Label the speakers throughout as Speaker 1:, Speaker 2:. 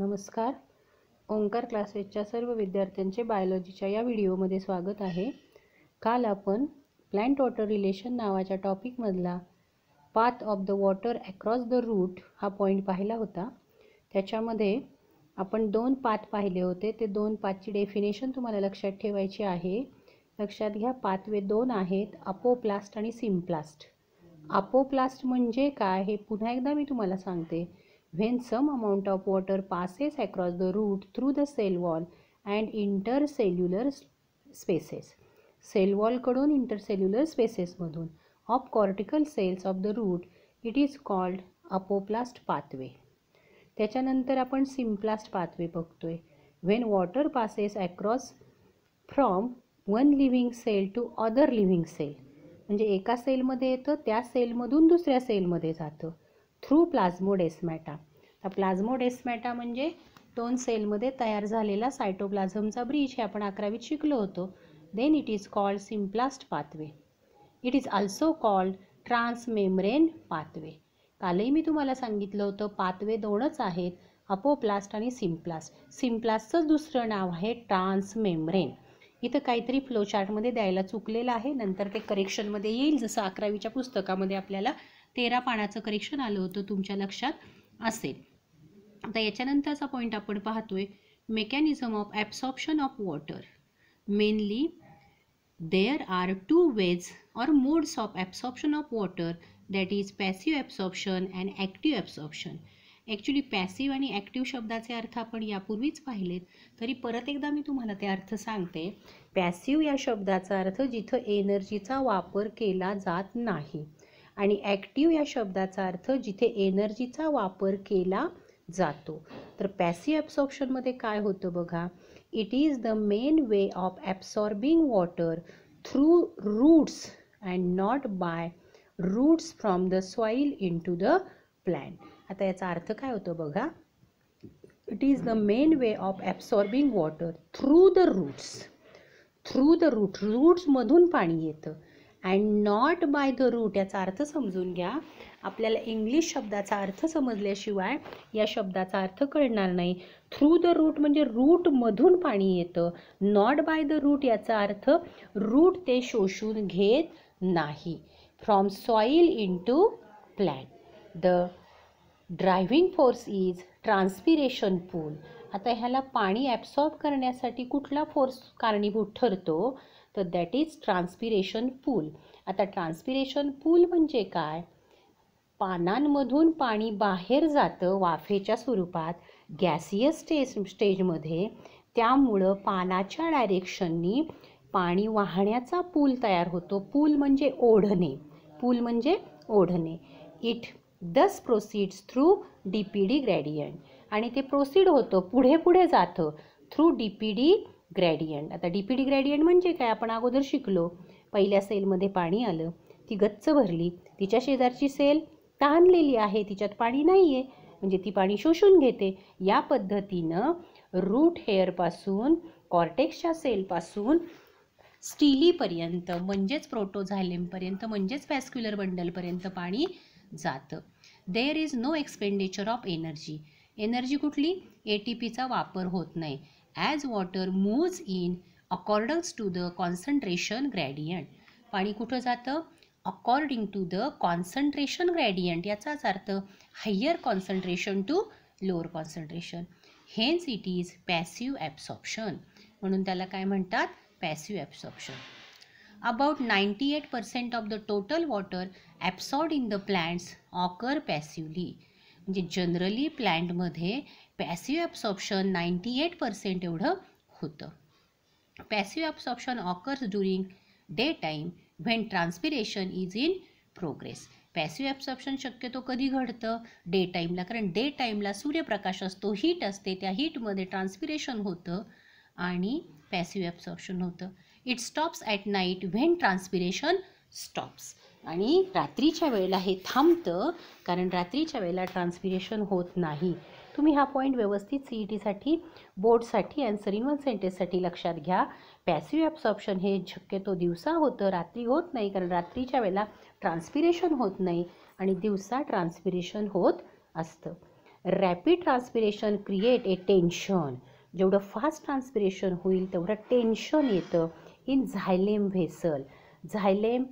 Speaker 1: नमस्कार ओंकार क्लासेसच्या सर्व विद्यार्थ्यांचे बायोलॉजीच्या या व्हिडिओमध्ये स्वागत आहे काल आपण प्लॅन्ट वॉटर रिलेशन नावाच्या टॉपिकमधला path of the water across the root हा पॉईंट पाहिला होता त्याच्यामध्ये आपण दोन पाथ पाहिले होते ते दोन पाथची डेफिनेशन तुम्हाला लक्षात ठेवायची आहे लक्षात घ्या पातवे दोन आहेत अपोप्लास्ट आणि सिम्प्लास्ट अपोप्लास्ट म्हणजे काय हे पुन्हा एकदा मी तुम्हाला सांगते when some amount of water passes across the root through the cell wall and intercellular spaces. Cell wall कडून intercellular spaces मधून of cortical cells of the root it is called apoplast pathway. त्याच्यानंतर आपण simplast pathway बघतोय when water passes across from one living cell to other living cell. म्हणजे एका सेलमध्ये येतं त्या सेलमधून दुसऱ्या सेलमध्ये जातं थ्रू प्लाझ्मोडेस्मॅटा तर प्लाझ्मोडेस्मॅटा म्हणजे दोन सेलमध्ये तयार झालेला सायटोप्लाझमचा ब्रिज हे आपण अकरावीत शिकलो होतो then it is called symplast pathway it is also called transmembrane pathway कालही मी तुम्हाला सांगितलं होतं पाथवे दोनच आहेत अपोप्लास्ट आणि सिम्प्लास्ट सिम्प्लास्टचं दुसरं नाव आहे ट्रान्समेम्रेन इथं काहीतरी फ्लोचार्टमध्ये द्यायला चुकलेलं आहे नंतर ते करेक्शनमध्ये येईल जसं अकरावीच्या पुस्तकामध्ये आपल्याला तेरा पानाचं करेक्शन आलं होतं तुमच्या लक्षात असेल आता याच्यानंतरचा पॉईंट आपण पाहतोय mechanism of absorption of water mainly there are two ways or modes of absorption of water that is passive absorption and active absorption actually passive आणि ॲक्टिव्ह शब्दाचे अर्थ आपण यापूर्वीच पाहिलेत तरी परत एकदा मी तुम्हाला ते अर्थ सांगते पॅसिव या शब्दाचा अर्थ जिथं एनर्जीचा वापर केला जात नाही आणि ॲक्टिव्ह या शब्दाचा अर्थ जिथे एनर्जीचा वापर केला जातो तर पॅसिव्ह ॲब्सॉर्प्शनमध्ये काय होतं बघा it is the main way of absorbing water through roots and not by roots from the soil into the plant आता याचा अर्थ काय होतो बघा it is the main way of absorbing water through the roots through the root रूट्समधून पाणी येतं and not by the root याचा अर्थ समजून घ्या आपल्याला इंग्लिश शब्दाचा अर्थ समजल्याशिवाय या शब्दाचा अर्थ कळणार नाही थ्रू द रूट म्हणजे रूटमधून पाणी येतं नॉट बाय द रूट याचा अर्थ रूट ते शोषून घेत नाही from soil into plant the driving force is transpiration pull आता ह्याला पाणी ॲब्सॉर्ब करण्यासाठी कुठला फोर्स कारणीभूत ठरतो तर दॅट इज ट्रान्सपिरेशन पूल आता ट्रान्सपिरेशन पूल म्हणजे काय पानांमधून पाणी बाहेर जातं वाफेच्या स्वरूपात गॅसियस स्टेज स्टेजमध्ये त्यामुळं पानाच्या डायरेक्शननी पाणी वाहण्याचा पूल तयार होतो पूल म्हणजे ओढणे पूल म्हणजे ओढणे it thus proceeds through D P D gradient आणि ते प्रोसीड होतं पुढे पुढे जातं through D P D gradient आता डी पी डी ग्रॅडियंट म्हणजे काय आपण अगोदर शिकलो पहिल्या सेलमध्ये पाणी आलं ती गच्च भरली तिच्या शेजारची सेल तहानलेली आहे तिच्यात पाणी नाही आहे म्हणजे ती पाणी शोषून घेते या पद्धतीनं रूट हेअरपासून कॉर्टेक्सच्या सेलपासून स्टीलीपर्यंत म्हणजेच प्रोटोझायलेमपर्यंत म्हणजेच फॅस्क्युलर बंडलपर्यंत पाणी जातं there is no expenditure of energy energy कुठली ए टी पीचा वापर होत नाही as water moves in accordance to the concentration gradient पाणी कुठं जातं according to the concentration gradient याचाच अर्थ higher concentration to lower concentration hence it is passive absorption म्हणून त्याला काय म्हणतात passive absorption about ninety eight percent of the total water absorbed in the plants occur passively म्हणजे generally प्लॅन्टमध्ये passive absorption ninety eight percent एवढं होतं passive absorption occurs during day time when transpiration is in progress passive absorption शक्यतो कधी घडतं day टाईमला कारण day टाईमला सूर्यप्रकाश असतो हीट असते त्या हीटमध्ये ट्रान्सपिरेशन होतं आणि पॅसिव्ह ॲब्सॉप्शन होतं it stops at night when transpiration stops आणि रात्रीच्या वेळेला हे थांबतं कारण रात्रीच्या वेळेला ट्रान्सपिरेशन होत नाही तुम्ही हा पॉईंट व्यवस्थित सी ई टीसाठी बोर्डसाठी आणि वन सेंटेससाठी लक्षात घ्या पॅसिव्ह ऑप्शन हे शक्यतो दिवसा होतं रात्री होत नाही कारण रात्रीच्या वेळेला ट्रान्सपिरेशन होत नाही आणि दिवसा ट्रान्सपिरेशन होत असतं rapid transpiration create a tension जेवढं फास्ट ट्रान्सपिरेशन होईल तेवढं टेन्शन येतं इन झायलेम व्हेसल झायलेम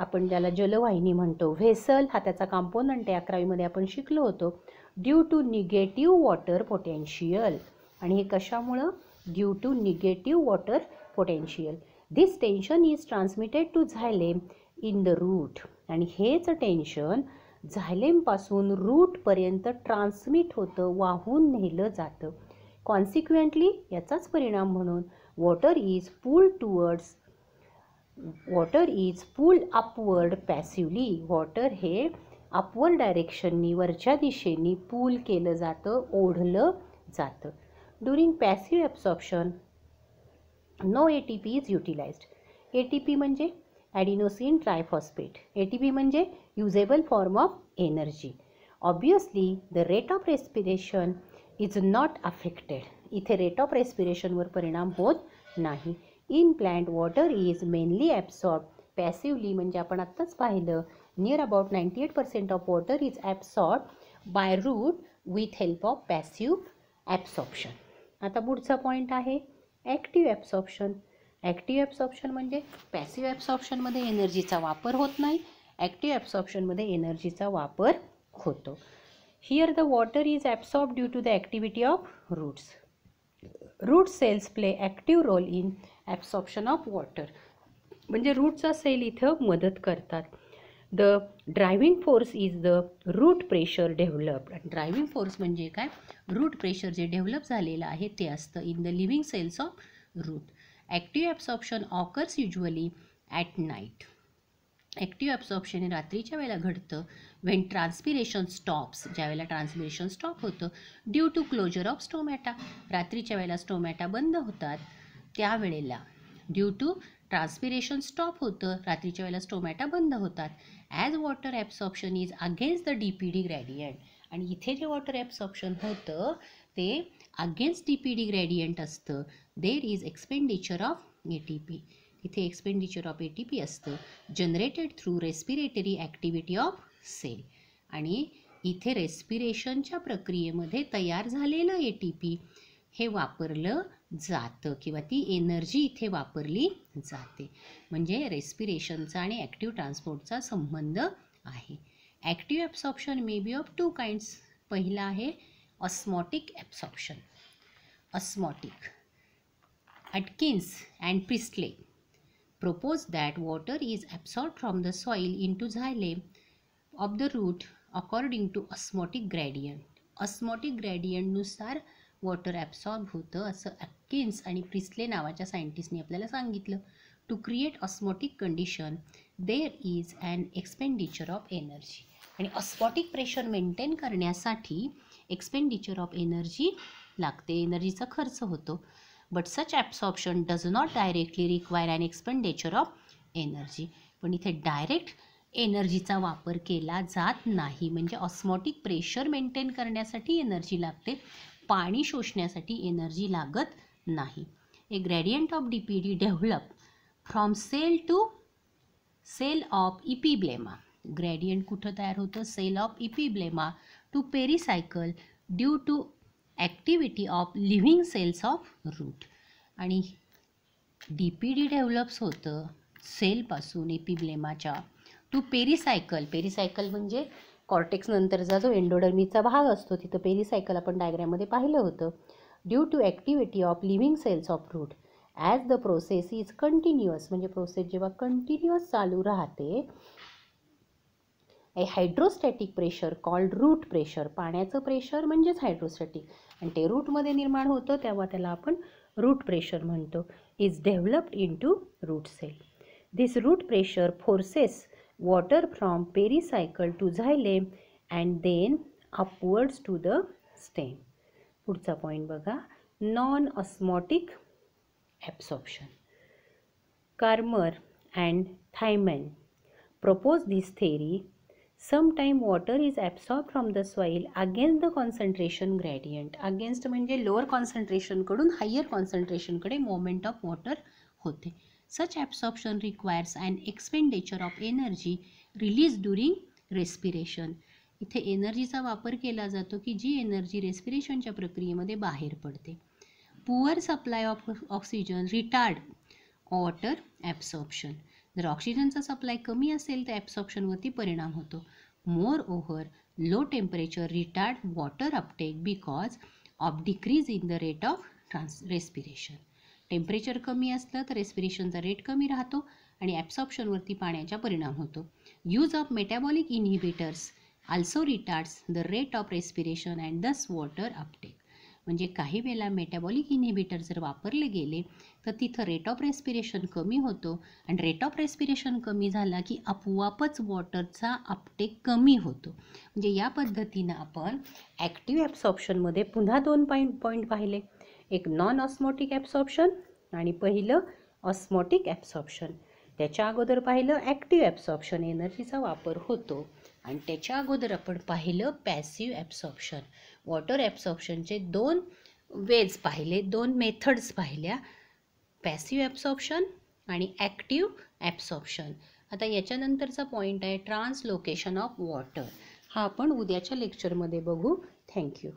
Speaker 1: आपण ज्याला जलवाहिनी म्हणतो व्हेसल हा त्याचा कॉम्पोनंट आहे अकरावीमध्ये आपण शिकलो होतो due to negative water potential आणि हे कशामुळं due to negative water potential this tension is transmitted to xylem in the root आणि हेच टेन्शन झायलेमपासून रूटपर्यंत ट्रान्समिट होतं वाहून नेलं जातं कॉन्सिक्वेंटली याचाच परिणाम म्हणून water is pull towards water is pull upward passively water हे अपवर्ड डायरेक्शननी वरच्या दिशेने पूल केलं जातं ओढलं जातं during passive absorption no A T P is utilised A T P म्हणजे adenosine triphosphate A T P म्हणजे usable form of energy obviously the rate of respiration is not affected इथे रेट ऑफ रेस्पिरेशनवर परिणाम होत नाही in plant water is mainly absorb passively म्हणजे आपण आत्ताच पाहिलं near about ninety eight percent of water is absorb by root with help of passive absorption आता पुढचा पॉईंट आहे ॲक्टिव्ह ॲब्सॉप्शन ॲक्टिव्ह ॲब्सॉप्शन म्हणजे पॅसिव्ह ॲब्सॉप्शनमध्ये एनर्जीचा वापर होत नाही ॲक्टिव्ह ॲब्सॉप्शनमध्ये एनर्जीचा वापर होतो here the water is absorb due to the activity of roots root cells play active role in absorption of water म्हणजे रूटचा सेल इथं मदत करतात the driving force is the root pressure develop driving force म्हणजे काय route pressure जे develop झालेलं आहे ते असतं in the living cells of root active absorption occurs usually at night active absorption हे रात्रीच्या वेळेला घडतं व्हेन ट्रान्सपिरेशन स्टॉप्स ज्यावेळेला ट्रान्सपिरेशन स्टॉप होतं due to closure of stomata रात्रीच्या वेळेला स्टोमॅटा बंद होतात त्यावेळेला ड्यू टू ट्रान्सपिरेशन स्टॉप होतं रात्रीच्या वेळेला स्टोमॅटा बंद होतात as water absorption is against the D P D gradient आणि इथे जे वॉटर ॲब्सॉप्शन होतं ते against D P D gradient असतं there is expenditure of A T P इथे expenditure of A T P असतं generated through respiratory activity of cell आणि इथे रेस्पिरेशनच्या प्रक्रियेमध्ये तयार झालेलं ए टी पी हे वापरलं जातं किंवा ती एनर्जी इथे वापरली जाते म्हणजे रेस्पिरेशनचा आणि ॲक्टिव्ह ट्रान्सपोर्टचा संबंध आहे active absorption may be of two kinds पहिला आहे osmotic absorption osmotic Atkins and Priestley that that water is absorbed from the soil into xylem of the root according to osmotic gradient. Osmotic ग्रॅडियंटनुसार water absorb होतं असं Atkins आणि Priestley नावाच्या सायंटिस्टने आपल्याला सांगितलं to create osmotic condition there is an expenditure of energy आणि osmotic pressure maintain करण्यासाठी एक्सपेंडिचर ऑफ एनर्जी लागते एनर्जीचा खर्च होतो but such absorption does not directly require and expenditure of energy पण इथे डायरेक्ट एनर्जीचा वापर केला जात नाही म्हणजे ऑस्मॉटिक प्रेशर मेंटेन करण्यासाठी एनर्जी लागते पाणी शोषण्यासाठी एनर्जी लागत नाही ए gradient of D P D develop from cell to cell of epiblema gradient कुठं तयार होतं cell of epiblema to pericycle due to activity of living cells of root आणि डी पी डी डेव्हलप्स होतं सेलपासून एपिब्लेमाच्या to pericycle pericycle म्हणजे कॉर्टेक्सनंतरचा जो एंडोडर्मीचा भाग असतो तिथं पेरिसायकल आपण डायग्रॅममध्ये पाहिलं होतं due to activity of living cells of root as the process is continuous म्हणजे प्रोसेस जेव्हा कंटिन्युअस चालू राहते hydrostatic pressure called root pressure पाण्याचं प्रेशर म्हणजेच हायड्रोस्टॅटिक आणि ते रूटमध्ये निर्माण होतं तेव्हा त्याला आपण रूट प्रेशर म्हणतो is developed into root cell this root pressure forces water from pericycle to xylem and then upwards to the stem पुढचा पॉईंट बघा non osmotic ॲब्सॉप्शन कार्मर and Thimann propose this theory sometime water is absorb from the soil against the concentration gradient against म्हणजे lower कॉन्सन्ट्रेशनकडून higher कॉन्सन्ट्रेशनकडे moment of water होते such absorption requires and expenditure of energy release during respiration इथे एनर्जीचा वापर केला जातो की जी एनर्जी रेस्पिरेशनच्या प्रक्रियेमध्ये बाहेर पडते poor supply of oxygen retard water absorption जर ऑक्सिजनचा सप्लाय कमी असेल तर ॲब्सॉप्शनवरती परिणाम होतो moreover low temperature retard water uptake because of decrease in the rate of trans respiration temperature कमी असलं तर रेस्पिरेशनचा रेट कमी राहतो आणि ॲब्सॉप्शनवरती पाण्याचा परिणाम होतो use of metabolic inhibitors also retards the rate of respiration and thus water uptake म्हणजे काही वेळा मेटाबॉलिक इनहिबिटर जर वापरले गेले तर तिथं रेट ऑफ रेस्पिरेशन कमी होतो आणि रेट ऑफ रेस्पिरेशन कमी झाला की आपोआपच वॉटरचा अपटेक कमी होतो म्हणजे या पद्धतीनं आपण ॲक्टिव्ह ॲप्सॉप्शनमध्ये पुन्हा दोन पॉईंट पॉईंट पाहिले एक नॉन ऑस्मॉटिक ॲप्सॉप्शन आणि पहिलं ऑस्मॉटिक ॲप्सॉप्शन त्याच्या अगोदर पाहिलं ॲक्टिव्ह ॲप्सॉप्शन एनर्जीचा वापर होतो आणि त्याच्या अगोदर आपण पाहिलं पॅसिव ॲब्सॉप्शन वॉटर ॲब्सॉप्शनचे दोन वेज पाहिले दोन मेथड्स पाहिल्या पॅसिव ॲब्सॉप्शन आणि ॲक्टिव ॲब्सॉप्शन आता याच्यानंतरचा पॉईंट आहे ट्रान्सलोकेशन ऑफ वॉटर हा आपण उद्याच्या लेक्चरमध्ये बघू थँक्यू